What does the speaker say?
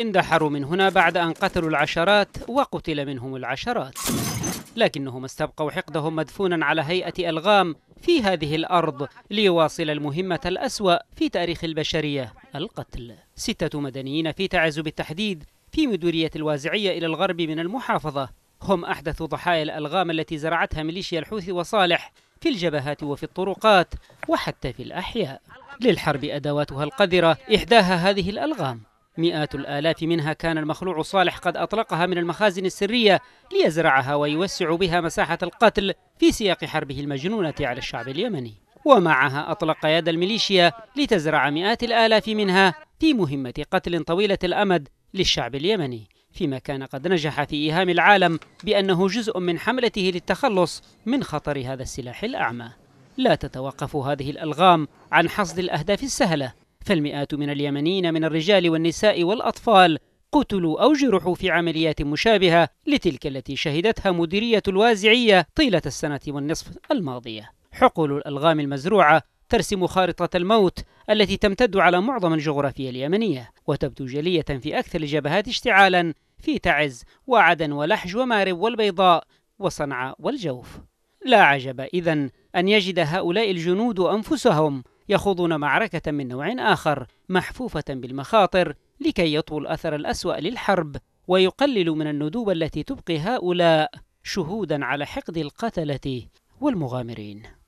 اندحروا من هنا بعد أن قتلوا العشرات وقتل منهم العشرات لكنهم استبقوا حقدهم مدفونا على هيئة ألغام في هذه الأرض ليواصل المهمة الأسوأ في تاريخ البشرية القتل ستة مدنيين في تعز بالتحديد في مديرية الوازعية إلى الغرب من المحافظة هم أحدث ضحايا الألغام التي زرعتها ميليشيا الحوثي وصالح في الجبهات وفي الطرقات وحتى في الأحياء للحرب أدواتها القذرة إحداها هذه الألغام مئات الآلات منها كان المخلوع صالح قد أطلقها من المخازن السرية ليزرعها ويوسع بها مساحة القتل في سياق حربه المجنونة على الشعب اليمني ومعها أطلق يد الميليشيا لتزرع مئات الآلاف منها في مهمة قتل طويلة الأمد للشعب اليمني فيما كان قد نجح في إيهام العالم بأنه جزء من حملته للتخلص من خطر هذا السلاح الأعمى لا تتوقف هذه الألغام عن حصد الأهداف السهلة فالمئات من اليمنيين من الرجال والنساء والأطفال قتلوا أو جرحوا في عمليات مشابهة لتلك التي شهدتها مديرية الوازعية طيلة السنة والنصف الماضية حقول الألغام المزروعة ترسم خارطة الموت التي تمتد على معظم الجغرافيا اليمنية وتبدو جلية في أكثر الجبهات اشتعالا في تعز وعدن ولحج ومارب والبيضاء وصنعاء والجوف لا عجب إذا أن يجد هؤلاء الجنود أنفسهم يخوضون معركة من نوع آخر محفوفة بالمخاطر لكي يطوي الأثر الأسوأ للحرب ويقلل من الندوب التي تبقي هؤلاء شهودا على حقد القتلة والمغامرين